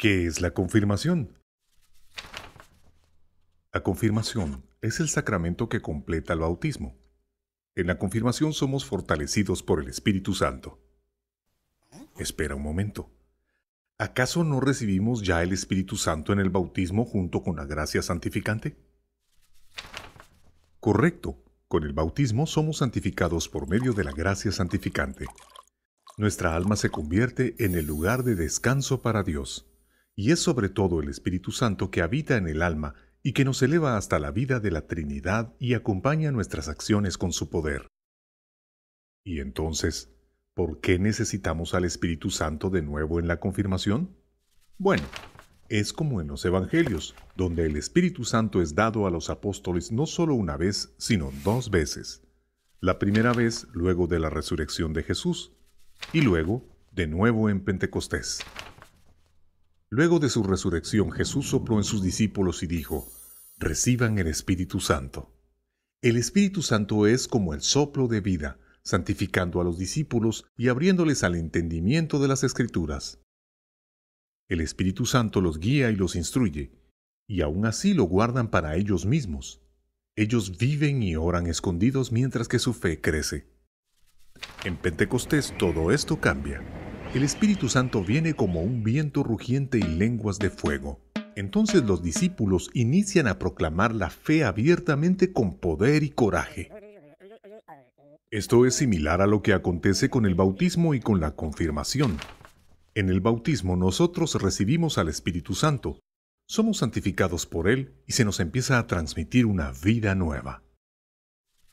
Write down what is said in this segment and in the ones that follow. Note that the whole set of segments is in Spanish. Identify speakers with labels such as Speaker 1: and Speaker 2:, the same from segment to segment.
Speaker 1: ¿Qué es la confirmación? La confirmación es el sacramento que completa el bautismo. En la confirmación somos fortalecidos por el Espíritu Santo. Espera un momento. ¿Acaso no recibimos ya el Espíritu Santo en el bautismo junto con la gracia santificante? Correcto. Con el bautismo somos santificados por medio de la gracia santificante. Nuestra alma se convierte en el lugar de descanso para Dios y es sobre todo el Espíritu Santo que habita en el alma y que nos eleva hasta la vida de la Trinidad y acompaña nuestras acciones con su poder. Y entonces, ¿por qué necesitamos al Espíritu Santo de nuevo en la confirmación? Bueno, es como en los Evangelios, donde el Espíritu Santo es dado a los apóstoles no solo una vez, sino dos veces. La primera vez luego de la resurrección de Jesús y luego de nuevo en Pentecostés. Luego de su resurrección, Jesús sopló en sus discípulos y dijo, Reciban el Espíritu Santo. El Espíritu Santo es como el soplo de vida, santificando a los discípulos y abriéndoles al entendimiento de las Escrituras. El Espíritu Santo los guía y los instruye, y aún así lo guardan para ellos mismos. Ellos viven y oran escondidos mientras que su fe crece. En Pentecostés todo esto cambia. El Espíritu Santo viene como un viento rugiente y lenguas de fuego. Entonces los discípulos inician a proclamar la fe abiertamente con poder y coraje. Esto es similar a lo que acontece con el bautismo y con la confirmación. En el bautismo nosotros recibimos al Espíritu Santo, somos santificados por Él y se nos empieza a transmitir una vida nueva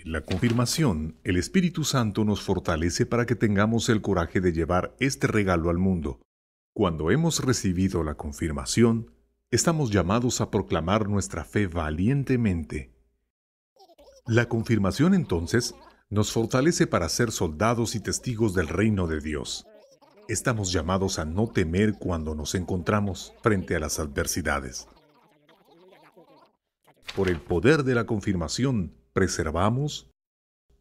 Speaker 1: la confirmación, el Espíritu Santo nos fortalece para que tengamos el coraje de llevar este regalo al mundo. Cuando hemos recibido la confirmación, estamos llamados a proclamar nuestra fe valientemente. La confirmación entonces nos fortalece para ser soldados y testigos del reino de Dios. Estamos llamados a no temer cuando nos encontramos frente a las adversidades. Por el poder de la confirmación, preservamos,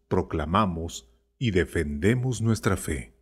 Speaker 1: proclamamos y defendemos nuestra fe.